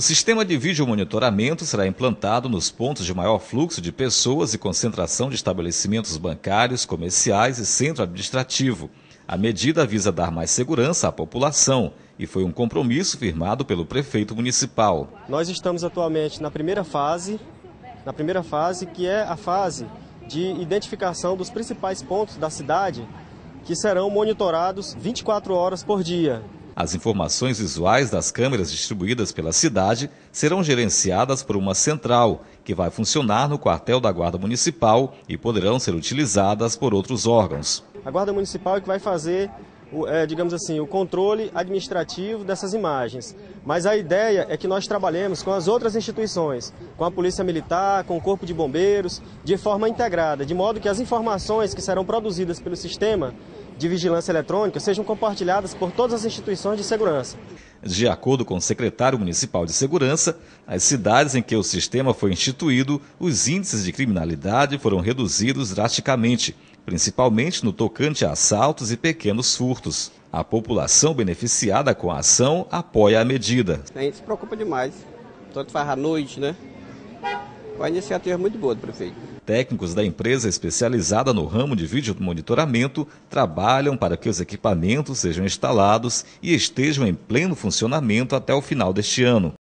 O sistema de vídeo monitoramento será implantado nos pontos de maior fluxo de pessoas e concentração de estabelecimentos bancários, comerciais e centro administrativo. A medida visa dar mais segurança à população e foi um compromisso firmado pelo prefeito municipal. Nós estamos atualmente na primeira fase, na primeira fase que é a fase de identificação dos principais pontos da cidade que serão monitorados 24 horas por dia. As informações visuais das câmeras distribuídas pela cidade serão gerenciadas por uma central, que vai funcionar no quartel da Guarda Municipal e poderão ser utilizadas por outros órgãos. A Guarda Municipal é que vai fazer é, digamos assim, o controle administrativo dessas imagens. Mas a ideia é que nós trabalhemos com as outras instituições, com a Polícia Militar, com o Corpo de Bombeiros, de forma integrada, de modo que as informações que serão produzidas pelo sistema de vigilância eletrônica sejam compartilhadas por todas as instituições de segurança. De acordo com o secretário municipal de Segurança, as cidades em que o sistema foi instituído, os índices de criminalidade foram reduzidos drasticamente, principalmente no tocante a assaltos e pequenos furtos. A população beneficiada com a ação apoia a medida. A gente se preocupa demais. Tanto faz à noite, né? Uma iniciativa muito boa do prefeito. Técnicos da empresa especializada no ramo de vídeo monitoramento trabalham para que os equipamentos sejam instalados e estejam em pleno funcionamento até o final deste ano.